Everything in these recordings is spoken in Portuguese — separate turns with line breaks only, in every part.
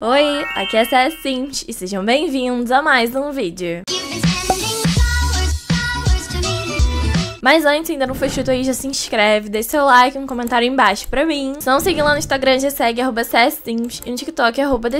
Oi, aqui é a Cécia e sejam bem-vindos a mais um vídeo. Mas antes, ainda não foi chuto aí, já se inscreve, deixa seu like, um comentário embaixo pra mim. Se não seguir lá no Instagram, já segue arroba e no TikTok arroba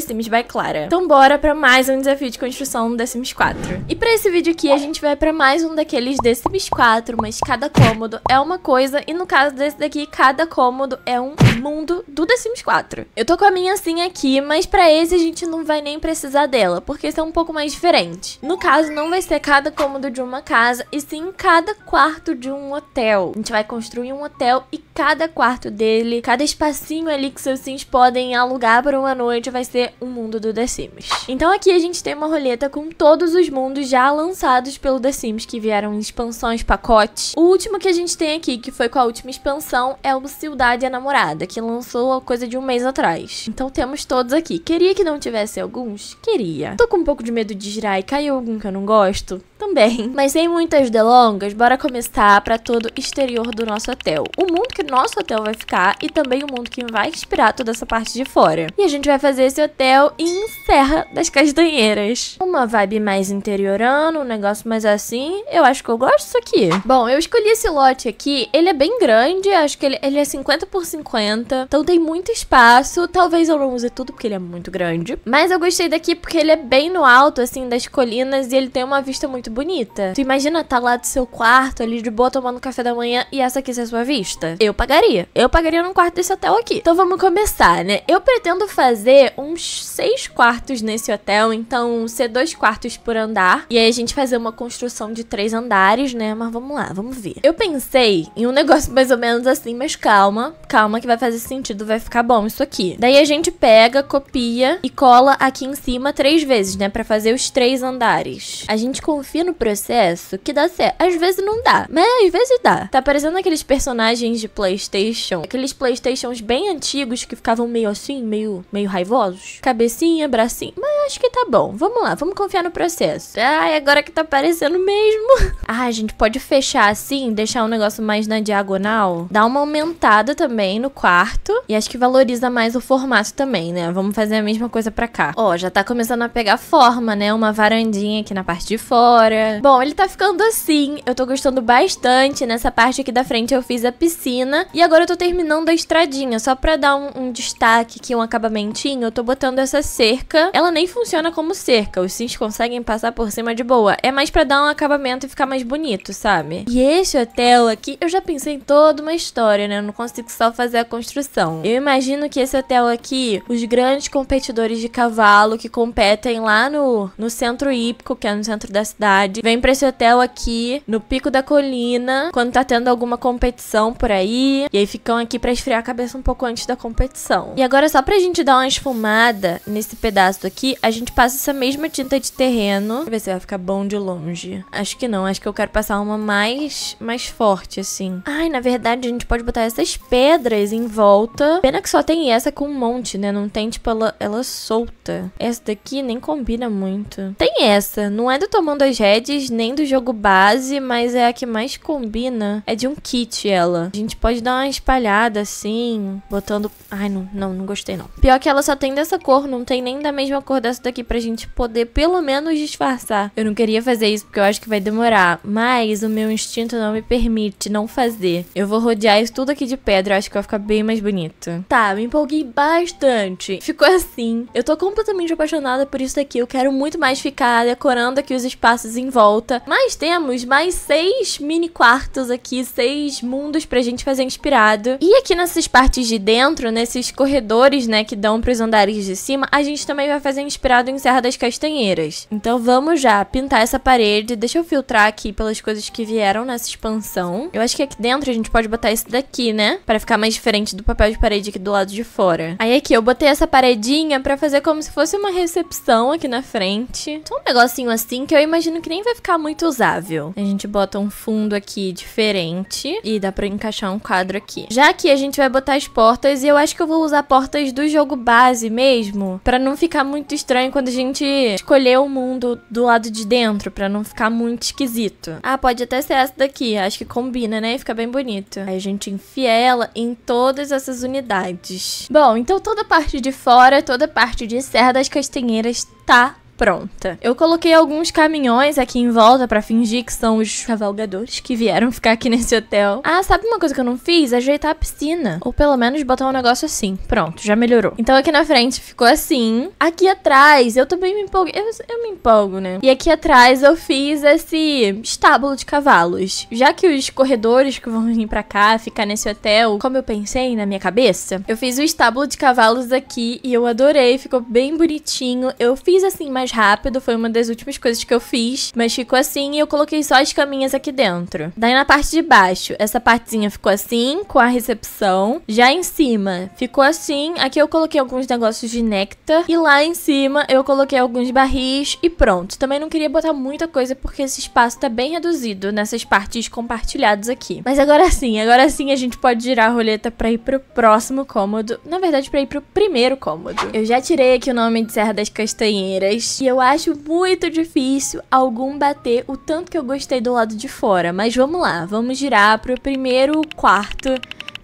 Clara. Então bora pra mais um desafio de construção no The Sims 4. E pra esse vídeo aqui, a gente vai pra mais um daqueles The Sims 4, mas cada cômodo é uma coisa, e no caso desse daqui, cada cômodo é um mundo do The Sims 4. Eu tô com a minha sim aqui, mas pra esse a gente não vai nem precisar dela, porque esse é um pouco mais diferente. No caso, não vai ser cada cômodo de uma casa, e sim cada quarto de um hotel. A gente vai construir um hotel e cada quarto dele, cada espacinho ali que seus sims podem alugar por uma noite vai ser um mundo do The Sims. Então aqui a gente tem uma roleta com todos os mundos já lançados pelo The Sims, que vieram em expansões, pacotes. O último que a gente tem aqui, que foi com a última expansão, é o Cidade e a Namorada, que lançou coisa de um mês atrás. Então temos todos aqui. Queria que não tivesse alguns? Queria. Tô com um pouco de medo de girar e cair algum que eu não gosto? também. Mas sem muitas delongas, bora começar para todo o exterior do nosso hotel. O mundo que nosso hotel vai ficar e também o mundo que vai inspirar toda essa parte de fora. E a gente vai fazer esse hotel em Serra das Castanheiras. Uma vibe mais interiorana, um negócio mais assim. Eu acho que eu gosto disso aqui. Bom, eu escolhi esse lote aqui. Ele é bem grande, acho que ele, ele é 50 por 50. Então tem muito espaço. Talvez eu não use tudo porque ele é muito grande. Mas eu gostei daqui porque ele é bem no alto, assim, das colinas. E ele tem uma vista muito muito bonita. Tu imagina tá lá do seu quarto, ali de boa, tomando café da manhã e essa aqui ser sua vista? Eu pagaria. Eu pagaria num quarto desse hotel aqui. Então vamos começar, né? Eu pretendo fazer uns seis quartos nesse hotel, então ser dois quartos por andar. E aí a gente fazer uma construção de três andares, né? Mas vamos lá, vamos ver. Eu pensei em um negócio mais ou menos assim, mas calma, calma que vai fazer sentido, vai ficar bom isso aqui. Daí a gente pega, copia e cola aqui em cima três vezes, né? Pra fazer os três andares. A gente confia confia no processo que dá certo. Às vezes não dá, mas às vezes dá. Tá parecendo aqueles personagens de PlayStation, aqueles PlayStations bem antigos que ficavam meio assim, meio, meio raivosos. Cabecinha, bracinho, mas acho que tá bom. Vamos lá, vamos confiar no processo. Ai, agora que tá parecendo mesmo. ah, a gente pode fechar assim, deixar um negócio mais na diagonal, dá uma aumentada também no quarto e acho que valoriza mais o formato também, né? Vamos fazer a mesma coisa pra cá. Ó, já tá começando a pegar forma, né? Uma varandinha aqui na parte de fora agora. Bom, ele tá ficando assim. Eu tô gostando bastante. Nessa parte aqui da frente eu fiz a piscina. E agora eu tô terminando a estradinha. Só pra dar um, um destaque aqui, um acabamentinho, eu tô botando essa cerca. Ela nem funciona como cerca. Os sims conseguem passar por cima de boa. É mais pra dar um acabamento e ficar mais bonito, sabe? E esse hotel aqui, eu já pensei em toda uma história, né? Eu não consigo só fazer a construção. Eu imagino que esse hotel aqui, os grandes competidores de cavalo que competem lá no, no centro hípico, que é no centro da cidade, cidade. Vem pra esse hotel aqui, no pico da colina, quando tá tendo alguma competição por aí. E aí ficam aqui pra esfriar a cabeça um pouco antes da competição. E agora, só pra gente dar uma esfumada nesse pedaço aqui, a gente passa essa mesma tinta de terreno. Deixa eu ver se vai ficar bom de longe. Acho que não, acho que eu quero passar uma mais, mais forte, assim. Ai, na verdade, a gente pode botar essas pedras em volta. Pena que só tem essa com um monte, né? Não tem, tipo, ela, ela solta. Essa daqui nem combina muito. Tem essa. Não é do Tomando as Redes, nem do jogo base, mas é a que mais combina. É de um kit ela. A gente pode dar uma espalhada assim, botando... Ai, não, não, não gostei não. Pior que ela só tem dessa cor, não tem nem da mesma cor dessa daqui pra gente poder pelo menos disfarçar. Eu não queria fazer isso porque eu acho que vai demorar, mas o meu instinto não me permite não fazer. Eu vou rodear isso tudo aqui de pedra, eu acho que vai ficar bem mais bonito. Tá, me empolguei bastante. Ficou assim. Eu tô com completamente apaixonada por isso daqui. Eu quero muito mais ficar decorando aqui os espaços em volta. Mas temos mais seis mini quartos aqui, seis mundos pra gente fazer inspirado. E aqui nessas partes de dentro, nesses corredores, né, que dão pros andares de cima, a gente também vai fazer inspirado em Serra das Castanheiras. Então vamos já pintar essa parede. Deixa eu filtrar aqui pelas coisas que vieram nessa expansão. Eu acho que aqui dentro a gente pode botar esse daqui, né? Pra ficar mais diferente do papel de parede aqui do lado de fora. Aí aqui eu botei essa paredinha pra fazer como se se fosse uma recepção aqui na frente. Só um negocinho assim que eu imagino que nem vai ficar muito usável. A gente bota um fundo aqui diferente e dá pra encaixar um quadro aqui. Já aqui a gente vai botar as portas e eu acho que eu vou usar portas do jogo base mesmo, pra não ficar muito estranho quando a gente escolher o mundo do lado de dentro, pra não ficar muito esquisito. Ah, pode até ser essa daqui, acho que combina, né? E fica bem bonito. Aí a gente enfia ela em todas essas unidades. Bom, então toda a parte de fora, toda a parte de Serra das Castanheiras tá pronta. Eu coloquei alguns caminhões aqui em volta para fingir que são os cavalgadores que vieram ficar aqui nesse hotel. Ah, sabe uma coisa que eu não fiz? Ajeitar a piscina. Ou pelo menos botar um negócio assim. Pronto, já melhorou. Então aqui na frente ficou assim. Aqui atrás eu também me empolguei. Eu, eu me empolgo, né? E aqui atrás eu fiz esse estábulo de cavalos. Já que os corredores que vão vir para cá, ficar nesse hotel, como eu pensei na minha cabeça, eu fiz o estábulo de cavalos aqui e eu adorei. Ficou bem bonitinho. Eu fiz assim mais mais rápido, foi uma das últimas coisas que eu fiz, mas ficou assim e eu coloquei só as caminhas aqui dentro. Daí na parte de baixo, essa partezinha ficou assim, com a recepção. Já em cima, ficou assim, aqui eu coloquei alguns negócios de néctar e lá em cima eu coloquei alguns barris e pronto. Também não queria botar muita coisa porque esse espaço tá bem reduzido nessas partes compartilhadas aqui. Mas agora sim, agora sim a gente pode girar a roleta pra ir pro próximo cômodo, na verdade pra ir pro primeiro cômodo. Eu já tirei aqui o nome de Serra das Castanheiras, e eu acho muito difícil algum bater o tanto que eu gostei do lado de fora. Mas vamos lá, vamos girar pro primeiro quarto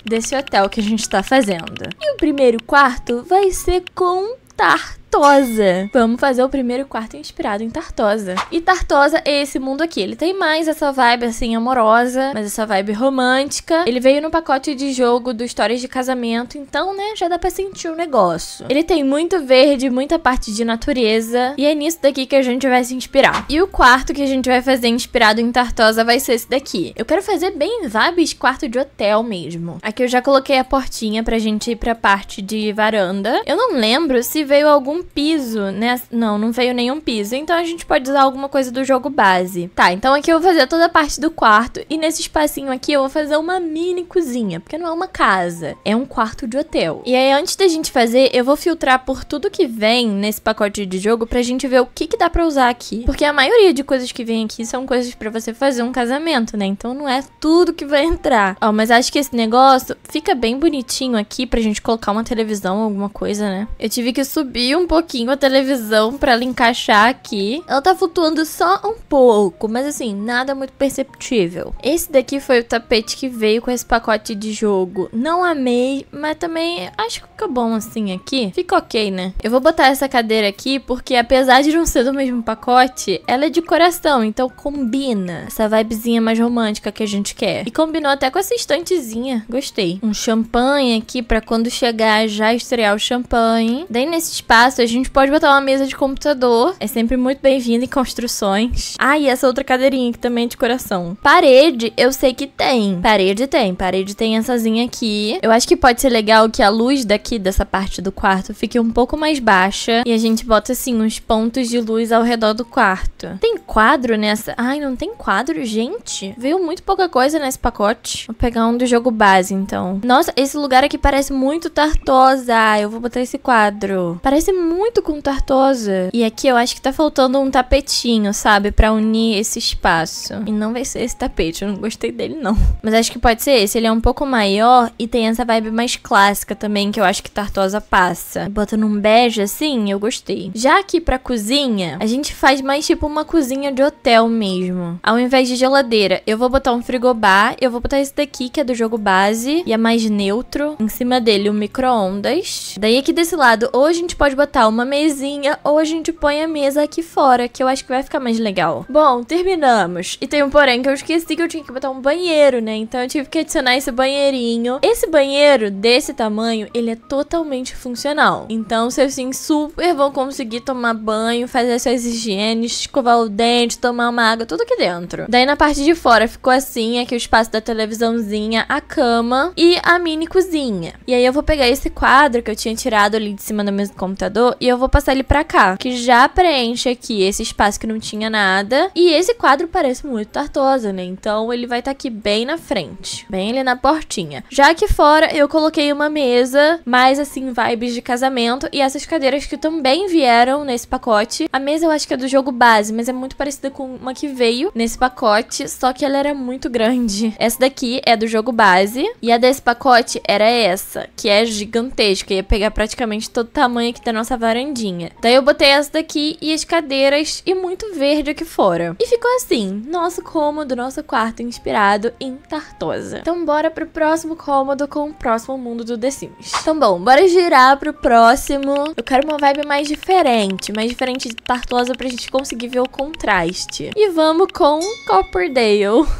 desse hotel que a gente tá fazendo. E o primeiro quarto vai ser com tartar Tartosa. Vamos fazer o primeiro quarto inspirado em Tartosa. E Tartosa é esse mundo aqui. Ele tem mais essa vibe, assim, amorosa, mas essa vibe romântica. Ele veio no pacote de jogo do Histórias de Casamento, então, né, já dá pra sentir o um negócio. Ele tem muito verde, muita parte de natureza, e é nisso daqui que a gente vai se inspirar. E o quarto que a gente vai fazer inspirado em Tartosa vai ser esse daqui. Eu quero fazer bem vibes quarto de hotel mesmo. Aqui eu já coloquei a portinha pra gente ir pra parte de varanda. Eu não lembro se veio algum piso, né? Não, não veio nenhum piso. Então a gente pode usar alguma coisa do jogo base. Tá, então aqui eu vou fazer toda a parte do quarto. E nesse espacinho aqui eu vou fazer uma mini cozinha. Porque não é uma casa, é um quarto de hotel. E aí antes da gente fazer, eu vou filtrar por tudo que vem nesse pacote de jogo pra gente ver o que, que dá pra usar aqui. Porque a maioria de coisas que vem aqui são coisas pra você fazer um casamento, né? Então não é tudo que vai entrar. Ó, mas acho que esse negócio fica bem bonitinho aqui pra gente colocar uma televisão, alguma coisa, né? Eu tive que subir um pouco pouquinho a televisão pra ela encaixar aqui. Ela tá flutuando só um pouco, mas assim, nada muito perceptível. Esse daqui foi o tapete que veio com esse pacote de jogo. Não amei, mas também acho que fica bom assim aqui. Fica ok, né? Eu vou botar essa cadeira aqui porque apesar de não ser do mesmo pacote, ela é de coração, então combina essa vibezinha mais romântica que a gente quer. E combinou até com essa estantezinha, gostei. Um champanhe aqui pra quando chegar já estrear o champanhe. Daí nesse espaço a gente pode botar uma mesa de computador. É sempre muito bem-vinda em construções. Ah, e essa outra cadeirinha aqui também é de coração. Parede, eu sei que tem. Parede tem. Parede tem essazinha aqui. Eu acho que pode ser legal que a luz daqui, dessa parte do quarto, fique um pouco mais baixa. E a gente bota, assim, uns pontos de luz ao redor do quarto. Tem quadro nessa? Ai, não tem quadro, gente. Veio muito pouca coisa nesse pacote. Vou pegar um do jogo base, então. Nossa, esse lugar aqui parece muito Tartosa. Ah, eu vou botar esse quadro. Parece muito muito com Tartosa. E aqui eu acho que tá faltando um tapetinho, sabe? Pra unir esse espaço. E não vai ser esse tapete, eu não gostei dele não. Mas acho que pode ser esse, ele é um pouco maior e tem essa vibe mais clássica também que eu acho que Tartosa passa. Bota num bege assim, eu gostei. Já aqui pra cozinha, a gente faz mais tipo uma cozinha de hotel mesmo. Ao invés de geladeira, eu vou botar um frigobar, eu vou botar esse daqui que é do jogo base e é mais neutro. Em cima dele um micro-ondas. Daí aqui desse lado, ou a gente pode botar botar uma mesinha ou a gente põe a mesa aqui fora, que eu acho que vai ficar mais legal. Bom, terminamos. E tem um porém que eu esqueci que eu tinha que botar um banheiro, né? Então eu tive que adicionar esse banheirinho. Esse banheiro desse tamanho, ele é totalmente funcional. Então seus sim super vão conseguir tomar banho, fazer suas higienes, escovar o dente, tomar uma água, tudo aqui dentro. Daí na parte de fora ficou assim, aqui o espaço da televisãozinha, a cama e a mini cozinha. E aí eu vou pegar esse quadro que eu tinha tirado ali de cima da mesa do computador e eu vou passar ele pra cá, que já preenche aqui esse espaço que não tinha nada. E esse quadro parece muito Tartosa, né? Então ele vai estar tá aqui bem na frente, bem ali na portinha. Já aqui fora eu coloquei uma mesa, mais assim, vibes de casamento, e essas cadeiras que também vieram nesse pacote. A mesa eu acho que é do jogo base, mas é muito parecida com uma que veio nesse pacote, só que ela era muito grande. Essa daqui é do jogo base, e a desse pacote era essa, que é gigantesca, ia pegar praticamente todo o tamanho aqui da nossa essa varandinha. Daí eu botei essa daqui e as cadeiras e muito verde aqui fora. E ficou assim, nosso cômodo, nosso quarto inspirado em Tartosa. Então bora pro próximo cômodo com o próximo mundo do The Sims. Então bom, bora girar pro próximo. Eu quero uma vibe mais diferente, mais diferente de Tartosa pra gente conseguir ver o contraste. E vamos com Copperdale.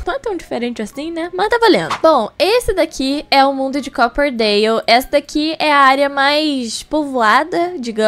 Não é tão diferente assim, né? Mas tá valendo. Bom, esse daqui é o mundo de Copperdale. Essa daqui é a área mais povoada, digamos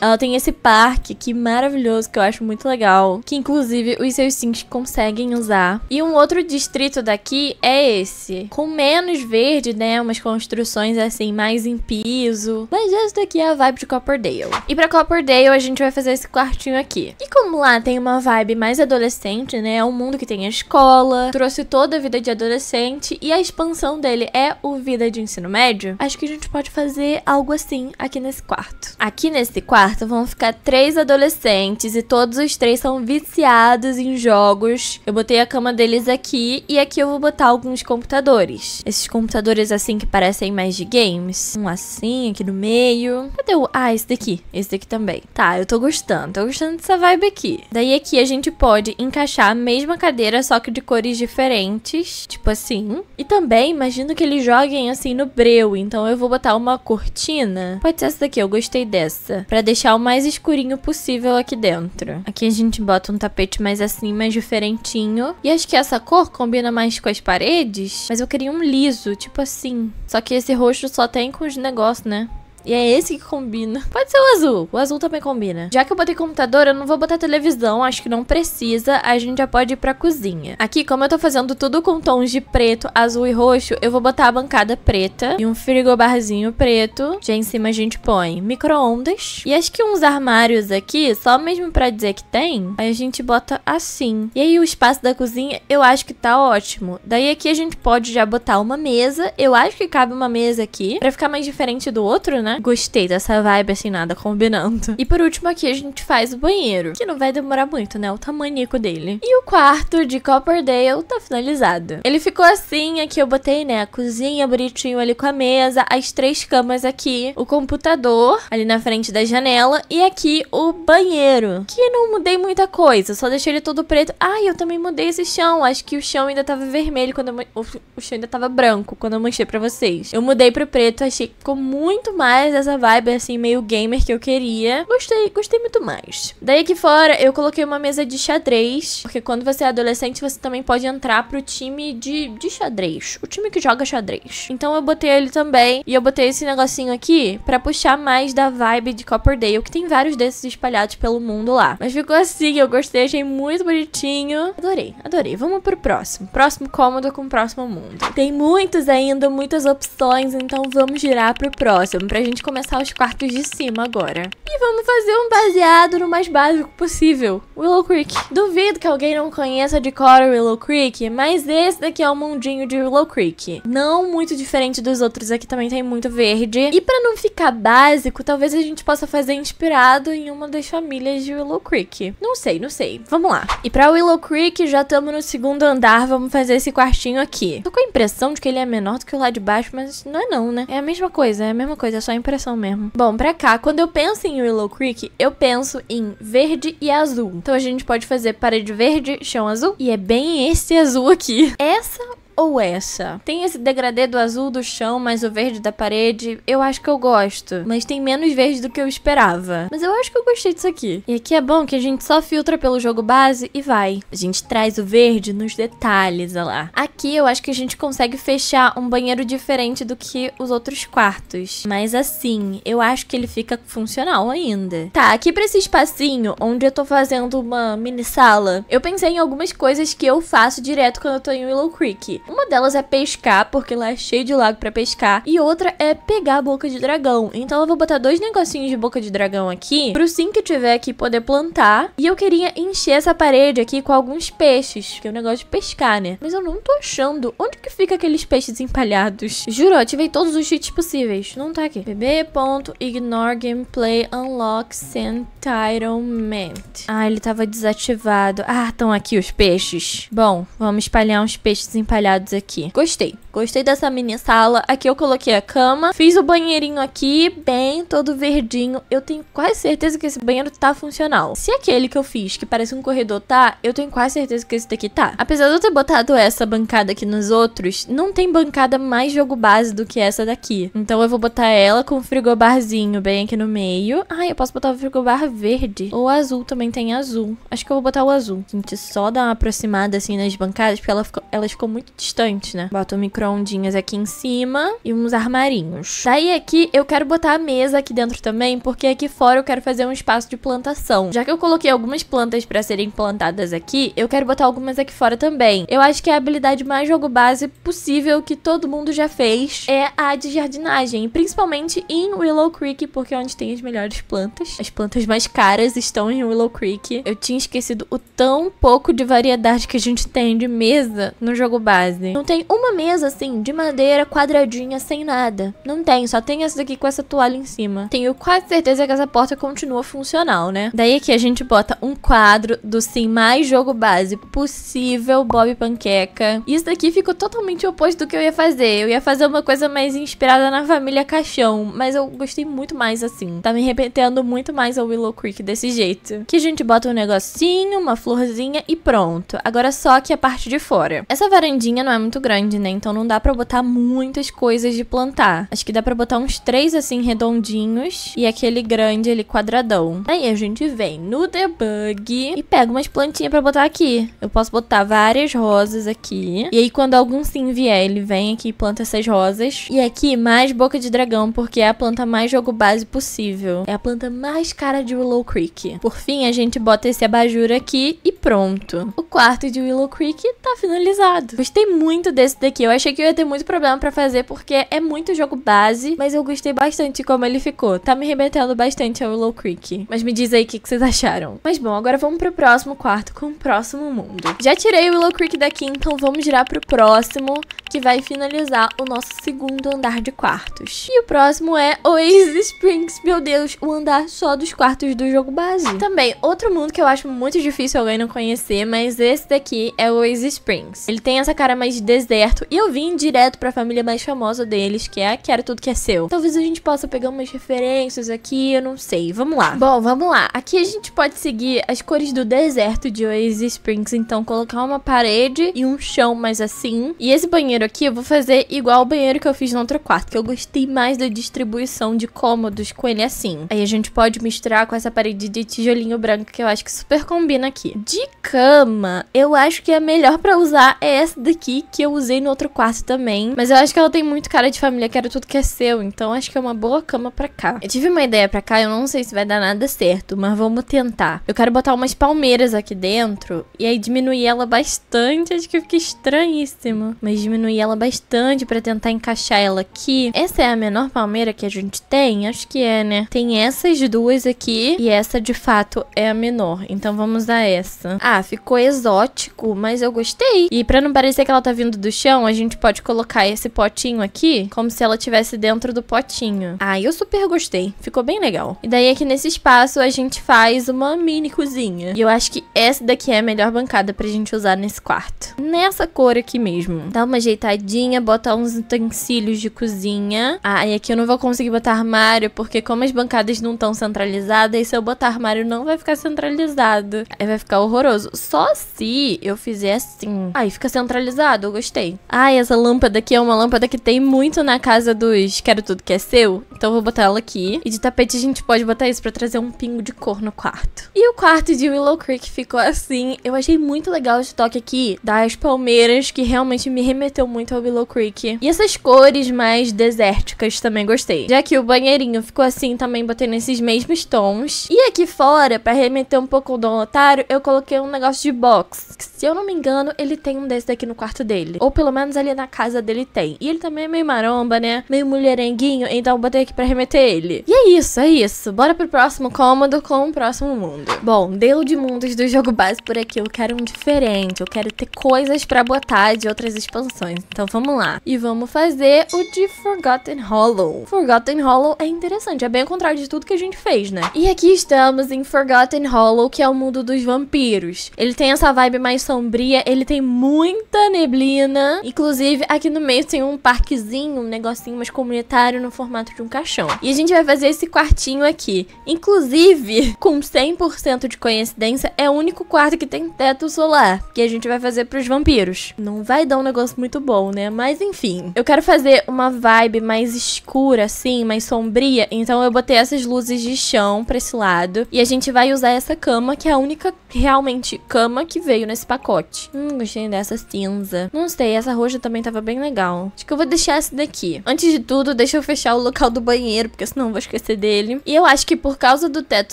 ela tem esse parque que maravilhoso que eu acho muito legal, que inclusive os seus sims conseguem usar. E um outro distrito daqui é esse, com menos verde, né, umas construções assim mais em piso, mas esse daqui é a vibe de Copperdale. E para Copperdale a gente vai fazer esse quartinho aqui. E como lá tem uma vibe mais adolescente, né, é um mundo que tem a escola, trouxe toda a vida de adolescente e a expansão dele é o vida de ensino médio, acho que a gente pode fazer algo assim aqui nesse quarto. Aqui nesse quarto vão ficar três adolescentes e todos os três são viciados em jogos. Eu botei a cama deles aqui e aqui eu vou botar alguns computadores. Esses computadores assim que parecem mais de games. Um assim aqui no meio. Cadê o... Ah, esse daqui. Esse daqui também. Tá, eu tô gostando. Tô gostando dessa vibe aqui. Daí aqui a gente pode encaixar a mesma cadeira, só que de cores diferentes. Tipo assim. E também imagino que eles joguem assim no breu. Então eu vou botar uma cortina. Pode ser essa daqui, eu gostei dessa massa para deixar o mais escurinho possível aqui dentro. Aqui a gente bota um tapete mais assim, mais diferentinho. E acho que essa cor combina mais com as paredes, mas eu queria um liso, tipo assim. Só que esse roxo só tem com os negócios, né? E é esse que combina. Pode ser o azul. O azul também combina. Já que eu botei computador, eu não vou botar televisão. Acho que não precisa. A gente já pode ir pra cozinha. Aqui, como eu tô fazendo tudo com tons de preto, azul e roxo, eu vou botar a bancada preta e um frigobarzinho preto. Já em cima a gente põe micro-ondas. E acho que uns armários aqui, só mesmo pra dizer que tem, aí a gente bota assim. E aí o espaço da cozinha eu acho que tá ótimo. Daí aqui a gente pode já botar uma mesa. Eu acho que cabe uma mesa aqui, pra ficar mais diferente do outro, né? Gostei dessa vibe assim, nada combinando. E por último aqui a gente faz o banheiro, que não vai demorar muito, né? O tamanico dele. E o quarto de Copperdale tá finalizado. Ele ficou assim, aqui eu botei, né, a cozinha bonitinho ali com a mesa, as três camas aqui, o computador ali na frente da janela e aqui o banheiro, que não mudei muita coisa, só deixei ele todo preto. Ah, eu também mudei esse chão, acho que o chão ainda tava vermelho quando eu... o chão ainda tava branco quando eu manchei pra vocês. Eu mudei pro preto, achei que ficou muito mais mais essa vibe, assim, meio gamer que eu queria. Gostei, gostei muito mais. Daí aqui fora, eu coloquei uma mesa de xadrez, porque quando você é adolescente, você também pode entrar pro time de, de xadrez, o time que joga xadrez. Então eu botei ele também, e eu botei esse negocinho aqui pra puxar mais da vibe de Copperdale, que tem vários desses espalhados pelo mundo lá. Mas ficou assim, eu gostei, achei muito bonitinho. Adorei, adorei. Vamos pro próximo. Próximo cômodo com o próximo mundo. Tem muitos ainda, muitas opções, então vamos girar pro próximo, pra gente vamos começar os quartos de cima agora. E vamos fazer um baseado no mais básico possível, Willow Creek. Duvido que alguém não conheça de cor Willow Creek, mas esse daqui é o mundinho de Willow Creek. Não muito diferente dos outros, aqui também tem muito verde. E pra não ficar básico, talvez a gente possa fazer inspirado em uma das famílias de Willow Creek. Não sei, não sei. Vamos lá. E pra Willow Creek, já estamos no segundo andar, vamos fazer esse quartinho aqui. Tô com a impressão de que ele é menor do que o lá de baixo, mas não é não, né? É a mesma coisa, é a mesma coisa, é só impressão mesmo. Bom, pra cá, quando eu penso em Willow Creek, eu penso em verde e azul. Então a gente pode fazer parede verde, chão azul, e é bem esse azul aqui. Essa ou essa? Tem esse degradê do azul do chão, mas o verde da parede, eu acho que eu gosto. Mas tem menos verde do que eu esperava. Mas eu acho que eu gostei disso aqui. E aqui é bom que a gente só filtra pelo jogo base e vai. A gente traz o verde nos detalhes, olha lá. Aqui eu acho que a gente consegue fechar um banheiro diferente do que os outros quartos. Mas assim, eu acho que ele fica funcional ainda. Tá, aqui pra esse espacinho, onde eu tô fazendo uma mini sala, eu pensei em algumas coisas que eu faço direto quando eu tô em Willow Creek. Uma delas é pescar, porque lá é cheio de lago para pescar, e outra é pegar a boca de dragão. Então eu vou botar dois negocinhos de boca de dragão aqui, pro sim que tiver aqui poder plantar. E eu queria encher essa parede aqui com alguns peixes, que é um negócio de pescar, né? Mas eu não tô achando. Onde que fica aqueles peixes empalhados? Juro, eu ativei todos os cheats possíveis. Não tá aqui. bb.ignore gameplay unlock entitlement. Ah, ele tava desativado. Ah, estão aqui os peixes. Bom, vamos espalhar uns peixes empalhados aqui. Gostei. Gostei dessa mini sala. Aqui eu coloquei a cama. Fiz o banheirinho aqui, bem, todo verdinho. Eu tenho quase certeza que esse banheiro tá funcional. Se aquele que eu fiz, que parece um corredor, tá, eu tenho quase certeza que esse daqui tá. Apesar de eu ter botado essa bancada aqui nos outros, não tem bancada mais jogo base do que essa daqui. Então eu vou botar ela com o frigobarzinho bem aqui no meio. Ai, eu posso botar o frigobar verde. Ou azul, também tem azul. Acho que eu vou botar o azul. Gente, só dar uma aproximada assim nas bancadas, porque ela ficou, ela ficou muito distante, né? micro-ondinhas aqui em cima e uns armarinhos. Daí aqui eu quero botar a mesa aqui dentro também, porque aqui fora eu quero fazer um espaço de plantação. Já que eu coloquei algumas plantas pra serem plantadas aqui, eu quero botar algumas aqui fora também. Eu acho que a habilidade mais jogo base possível que todo mundo já fez é a de jardinagem, principalmente em Willow Creek, porque é onde tem as melhores plantas. As plantas mais caras estão em Willow Creek. Eu tinha esquecido o tão pouco de variedade que a gente tem de mesa no jogo base quase. Não tem uma mesa, assim, de madeira quadradinha, sem nada. Não tem, só tem essa daqui com essa toalha em cima. Tenho quase certeza que essa porta continua funcional, né? Daí aqui a gente bota um quadro do sim mais jogo base possível Bob Panqueca. Isso daqui ficou totalmente oposto do que eu ia fazer. Eu ia fazer uma coisa mais inspirada na família Caixão, mas eu gostei muito mais assim. Tá me repetindo muito mais ao Willow Creek desse jeito. Que a gente bota um negocinho, uma florzinha e pronto. Agora só que a parte de fora. Essa varandinha não é muito grande, né? Então não dá para botar muitas coisas de plantar. Acho que dá para botar uns três assim redondinhos e aquele grande ali quadradão. Aí a gente vem no debug e pega umas plantinhas para botar aqui. Eu posso botar várias rosas aqui. E aí quando algum sim vier, ele vem aqui e planta essas rosas. E aqui mais boca de dragão, porque é a planta mais jogo base possível. É a planta mais cara de Willow Creek. Por fim, a gente bota esse abajur aqui e pronto. O quarto de Willow Creek tá finalizado. Gostei muito desse daqui. Eu achei que eu ia ter muito problema pra fazer, porque é muito jogo base, mas eu gostei bastante como ele ficou. Tá me remetendo bastante ao é Low Creek. Mas me diz aí o que, que, vocês acharam. Mas bom, agora vamos pro próximo quarto com o próximo mundo. Já tirei o Willow Creek daqui, então vamos girar pro próximo, que vai finalizar o nosso segundo andar de quartos. E o próximo é Oasis Springs. Meu Deus, o andar só dos quartos do jogo base. Também, outro mundo que eu acho muito difícil alguém não conhecer, mas esse daqui é o Oasis Springs. Ele tem essa cara mais deserto. E eu vim direto pra família mais famosa deles, que é a Quero Tudo Que É Seu. Talvez a gente possa pegar umas referências aqui, eu não sei. Vamos lá. Bom, vamos lá. Aqui a gente pode seguir as cores do deserto de Oasis Springs. Então, colocar uma parede e um chão mais assim. E esse banheiro aqui eu vou fazer igual o banheiro que eu fiz no outro quarto, que eu gostei mais da distribuição de cômodos com ele assim. Aí a gente pode misturar com essa parede de tijolinho branco, que eu acho que super combina aqui. De cama, eu acho que a melhor pra usar é essa daqui aqui que eu usei no outro quarto também. Mas eu acho que ela tem muito cara de família, quero tudo que é seu. Então acho que é uma boa cama pra cá. Eu tive uma ideia pra cá, eu não sei se vai dar nada certo, mas vamos tentar. Eu quero botar umas palmeiras aqui dentro e aí diminuir ela bastante. Acho que fica estranhíssimo. Mas diminuir ela bastante pra tentar encaixar ela aqui. Essa é a menor palmeira que a gente tem? Acho que é, né? Tem essas duas aqui e essa de fato é a menor. Então vamos usar essa. Ah, ficou exótico, mas eu gostei. E pra não parecer que ela ela tá vindo do chão, a gente pode colocar esse potinho aqui, como se ela tivesse dentro do potinho. Ah, eu super gostei. Ficou bem legal. E daí aqui nesse espaço a gente faz uma mini cozinha. E eu acho que essa daqui é a melhor bancada pra gente usar nesse quarto. Nessa cor aqui mesmo. Dá uma ajeitadinha, botar uns utensílios de cozinha. Ah, e aqui eu não vou conseguir botar armário, porque como as bancadas não estão centralizadas, se eu botar armário não vai ficar centralizado. Aí vai ficar horroroso. Só se eu fizer assim. Aí fica centralizado ousado, eu gostei. Ai, essa lâmpada aqui é uma lâmpada que tem muito na casa dos Quero Tudo Que É Seu. Então eu vou botar ela aqui. E de tapete a gente pode botar isso pra trazer um pingo de cor no quarto. E o quarto de Willow Creek ficou assim. Eu achei muito legal esse toque aqui das palmeiras, que realmente me remeteu muito ao Willow Creek. E essas cores mais desérticas também gostei. Já que o banheirinho ficou assim, também botei nesses mesmos tons. E aqui fora, pra remeter um pouco ao Dom Otário, eu coloquei um negócio de box. Que, se eu não me engano, ele tem um desse daqui no quarto quarto dele. Ou pelo menos ali na casa dele tem. E ele também é meio maromba, né? Meio mulherenguinho, então botei aqui pra remeter ele. E é isso, é isso. Bora pro próximo cômodo com o próximo mundo. Bom, deu de mundos do jogo base por aqui. Eu quero um diferente. Eu quero ter coisas pra botar de outras expansões. Então vamos lá. E vamos fazer o de Forgotten Hollow. Forgotten Hollow é interessante. É bem ao contrário de tudo que a gente fez, né? E aqui estamos em Forgotten Hollow, que é o mundo dos vampiros. Ele tem essa vibe mais sombria. Ele tem muita neve neblina. Inclusive, aqui no meio tem um parquezinho, um negocinho mais comunitário no formato de um caixão. E a gente vai fazer esse quartinho aqui. Inclusive, com 100% de coincidência, é o único quarto que tem teto solar, que a gente vai fazer pros vampiros. Não vai dar um negócio muito bom, né? Mas enfim. Eu quero fazer uma vibe mais escura, assim, mais sombria. Então eu botei essas luzes de chão pra esse lado. E a gente vai usar essa cama, que é a única realmente cama que veio nesse pacote. Hum, gostei dessa cinza rosa. Não sei, essa roxa também tava bem legal. Acho que eu vou deixar essa daqui. Antes de tudo, deixa eu fechar o local do banheiro, porque senão eu vou esquecer dele. E eu acho que por causa do teto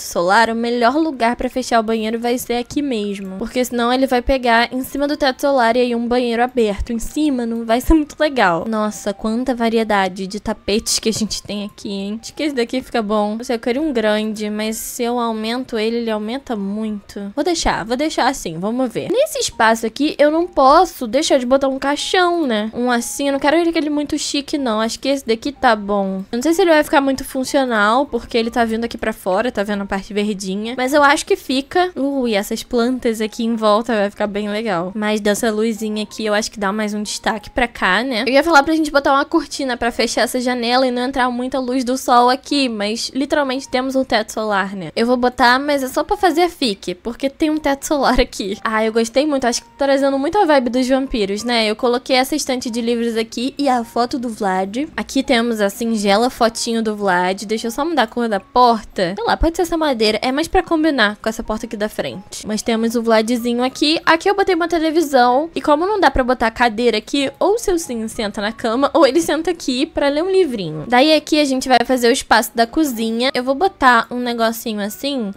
solar, o melhor lugar pra fechar o banheiro vai ser aqui mesmo. Porque senão ele vai pegar em cima do teto solar e aí um banheiro aberto em cima não vai ser muito legal. Nossa, quanta variedade de tapetes que a gente tem aqui, hein? Acho que esse daqui fica bom. Eu sei, eu queria um grande, mas se eu aumento ele, ele aumenta muito. Vou deixar, vou deixar assim, vamos ver. Nesse espaço aqui, eu não posso deixar deixou de botar um caixão, né? Um assim, eu não quero aquele muito chique, não. Acho que esse daqui tá bom. Eu não sei se ele vai ficar muito funcional, porque ele tá vindo aqui pra fora, tá vendo a parte verdinha. Mas eu acho que fica. Uh, e essas plantas aqui em volta vai ficar bem legal. Mas dessa luzinha aqui, eu acho que dá mais um destaque pra cá, né? Eu ia falar pra gente botar uma cortina pra fechar essa janela e não entrar muita luz do sol aqui, mas literalmente temos um teto solar, né? Eu vou botar, mas é só pra fazer fique, porque tem um teto solar aqui. Ah, eu gostei muito. Acho que tá trazendo muito a vibe dos vampiros vampiros, né? Eu coloquei essa estante de livros aqui e a foto do Vlad. Aqui temos a singela fotinho do Vlad. Deixa eu só mudar a cor da porta. Sei lá, pode ser essa madeira. É mais pra combinar com essa porta aqui da frente. Mas temos o Vladzinho aqui. Aqui eu botei uma televisão. E como não dá pra botar a cadeira aqui, ou o seu sim senta na cama, ou ele senta aqui pra ler um livrinho. Daí aqui a gente vai fazer o espaço da cozinha. Eu vou botar um negocinho assim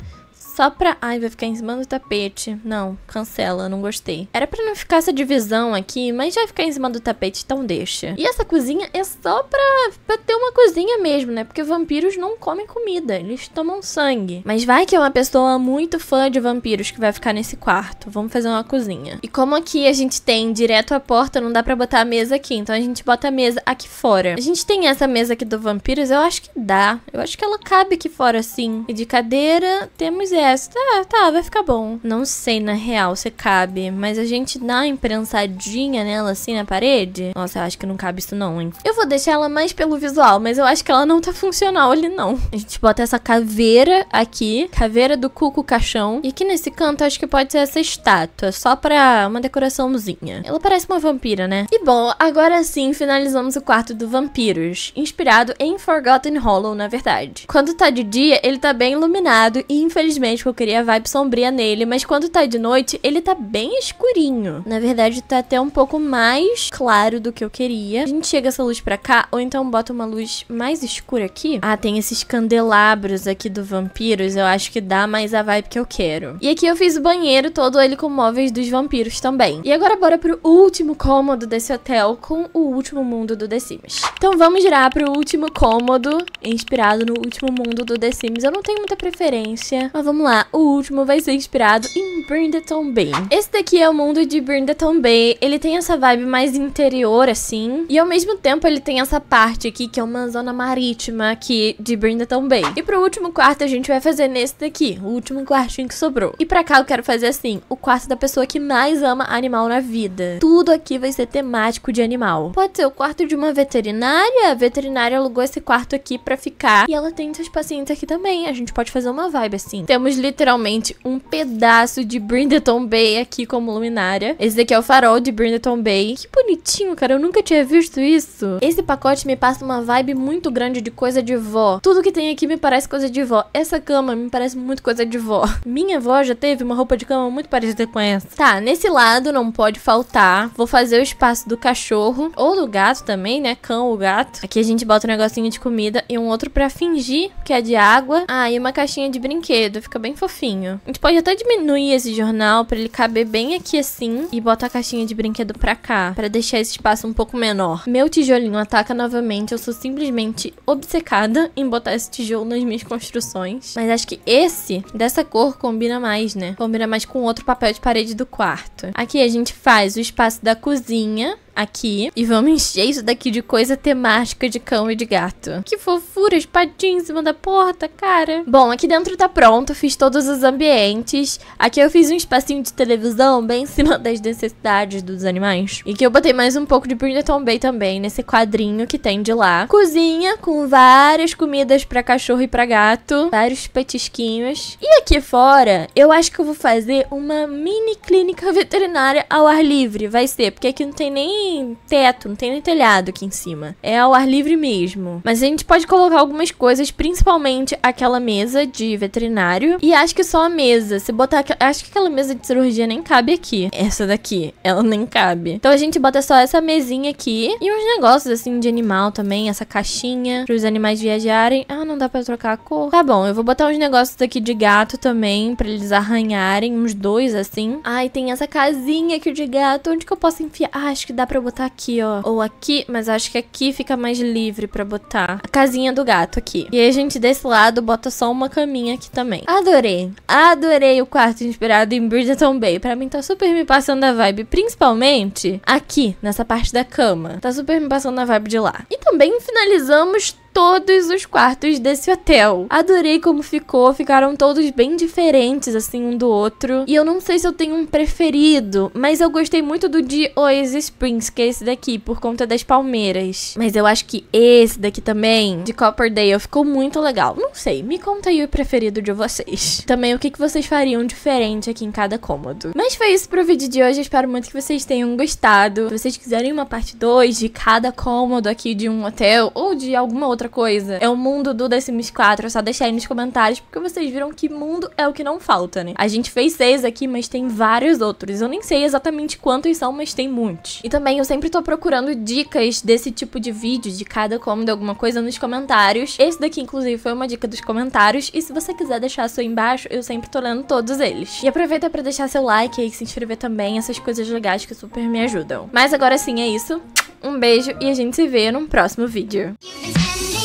só pra. Ai, vai ficar em cima do tapete. Não, cancela, não gostei. Era pra não ficar essa divisão aqui, mas já ficar em cima do tapete, então deixa. E essa cozinha é só pra, pra ter uma cozinha mesmo, né? Porque vampiros não comem comida, eles tomam sangue. Mas vai que é uma pessoa muito fã de vampiros que vai ficar nesse quarto. Vamos fazer uma cozinha. E como aqui a gente tem direto a porta, não dá pra botar a mesa aqui. Então a gente bota a mesa aqui fora. A gente tem essa mesa aqui do vampiros, eu acho que dá. Eu acho que ela cabe aqui fora, sim. E de cadeira, temos essa essa. Tá, tá, vai ficar bom. Não sei, na real, se cabe. Mas a gente dá uma imprensadinha nela assim na parede. Nossa, eu acho que não cabe isso não, hein. Eu vou deixar ela mais pelo visual, mas eu acho que ela não tá funcional ali não. A gente bota essa caveira aqui. Caveira do Cuco Caixão. E aqui nesse canto acho que pode ser essa estátua. Só pra uma decoraçãozinha. Ela parece uma vampira, né? E bom, agora sim finalizamos o quarto do Vampiros. Inspirado em Forgotten Hollow, na verdade. Quando tá de dia, ele tá bem iluminado e infelizmente que eu queria vibe sombria nele, mas quando tá de noite, ele tá bem escurinho. Na verdade, tá até um pouco mais claro do que eu queria. A gente chega essa luz pra cá, ou então bota uma luz mais escura aqui. Ah, tem esses candelabros aqui do Vampiros, eu acho que dá mais a vibe que eu quero. E aqui eu fiz o banheiro todo, ele com móveis dos vampiros também. E agora bora pro último cômodo desse hotel com o último mundo do The Sims. Então vamos girar pro último cômodo, inspirado no último mundo do The Sims. Eu não tenho muita preferência, mas vamos lá lá, o último vai ser inspirado em Brindleton Bay. Esse daqui é o mundo de Brindleton Bay. Ele tem essa vibe mais interior, assim. E ao mesmo tempo ele tem essa parte aqui, que é uma zona marítima aqui de Brindleton Bay. E pro último quarto a gente vai fazer nesse daqui, o último quartinho que sobrou. E pra cá eu quero fazer assim, o quarto da pessoa que mais ama animal na vida. Tudo aqui vai ser temático de animal. Pode ser o quarto de uma veterinária. A veterinária alugou esse quarto aqui pra ficar. E ela tem seus pacientes aqui também. A gente pode fazer uma vibe assim. Temos literalmente um pedaço de Brindleton Bay aqui como luminária. Esse daqui é o farol de Brindleton Bay. Que bonitinho, cara. Eu nunca tinha visto isso. Esse pacote me passa uma vibe muito grande de coisa de vó. Tudo que tem aqui me parece coisa de vó. Essa cama me parece muito coisa de vó. Minha avó já teve uma roupa de cama muito parecida com essa. Tá, nesse lado não pode faltar. Vou fazer o espaço do cachorro ou do gato também, né? Cão ou gato. Aqui a gente bota um negocinho de comida e um outro pra fingir que é de água. Ah, e uma caixinha de brinquedo. Fica fica bem fofinho. A gente pode até diminuir esse jornal pra ele caber bem aqui assim e botar a caixinha de brinquedo pra cá, pra deixar esse espaço um pouco menor. Meu tijolinho ataca novamente, eu sou simplesmente obcecada em botar esse tijolo nas minhas construções. Mas acho que esse, dessa cor, combina mais, né? Combina mais com outro papel de parede do quarto. Aqui a gente faz o espaço da cozinha, aqui e vamos encher isso daqui de coisa temática de cão e de gato. Que fofura, espadinha em cima da porta, cara. Bom, aqui dentro tá pronto, fiz todos os ambientes. Aqui eu fiz um espacinho de televisão bem em cima das necessidades dos animais. E que eu botei mais um pouco de Brindleton Bay também, nesse quadrinho que tem de lá. Cozinha com várias comidas pra cachorro e pra gato, vários petisquinhos. E aqui fora, eu acho que eu vou fazer uma mini clínica veterinária ao ar livre, vai ser, porque aqui não tem nem teto, não tem nem telhado aqui em cima. É ao ar livre mesmo. Mas a gente pode colocar algumas coisas, principalmente aquela mesa de veterinário. E acho que só a mesa. Se botar. Acho que aquela mesa de cirurgia nem cabe aqui. Essa daqui, ela nem cabe. Então a gente bota só essa mesinha aqui. E uns negócios assim de animal também. Essa caixinha para os animais viajarem. Ah, não dá para trocar a cor. Tá bom, eu vou botar uns negócios aqui de gato também. para eles arranharem. Uns dois assim. Ai, ah, tem essa casinha aqui de gato. Onde que eu posso enfiar? Ah, acho que dá pra pra eu botar aqui, ó. Ou aqui, mas acho que aqui fica mais livre pra botar a casinha do gato aqui. E aí a gente desse lado bota só uma caminha aqui também. Adorei. Adorei o quarto inspirado em Bridgeton Bay. Pra mim tá super me passando a vibe, principalmente aqui, nessa parte da cama. Tá super me passando a vibe de lá. E também finalizamos todos os quartos desse hotel. Adorei como ficou, ficaram todos bem diferentes assim um do outro. E eu não sei se eu tenho um preferido, mas eu gostei muito do de Oasis Springs, que é esse daqui, por conta das palmeiras. Mas eu acho que esse daqui também, de Copperdale, ficou muito legal. Não sei, me conta aí o preferido de vocês. Também o que, que vocês fariam diferente aqui em cada cômodo. Mas foi isso pro vídeo de hoje, espero muito que vocês tenham gostado. Se vocês quiserem uma parte 2 de cada cômodo aqui de um hotel ou de alguma outra outra coisa é o mundo do The Sims 4. É só deixar aí nos comentários, porque vocês viram que mundo é o que não falta, né? A gente fez seis aqui, mas tem vários outros. Eu nem sei exatamente quantos são, mas tem muitos. E também eu sempre tô procurando dicas desse tipo de vídeo, de cada como de alguma coisa, nos comentários. Esse daqui, inclusive, foi uma dica dos comentários. E se você quiser deixar a sua embaixo, eu sempre tô lendo todos eles. E aproveita pra deixar seu like e se inscrever também, essas coisas legais que super me ajudam. Mas agora sim é isso. Um beijo e a gente se vê num próximo vídeo.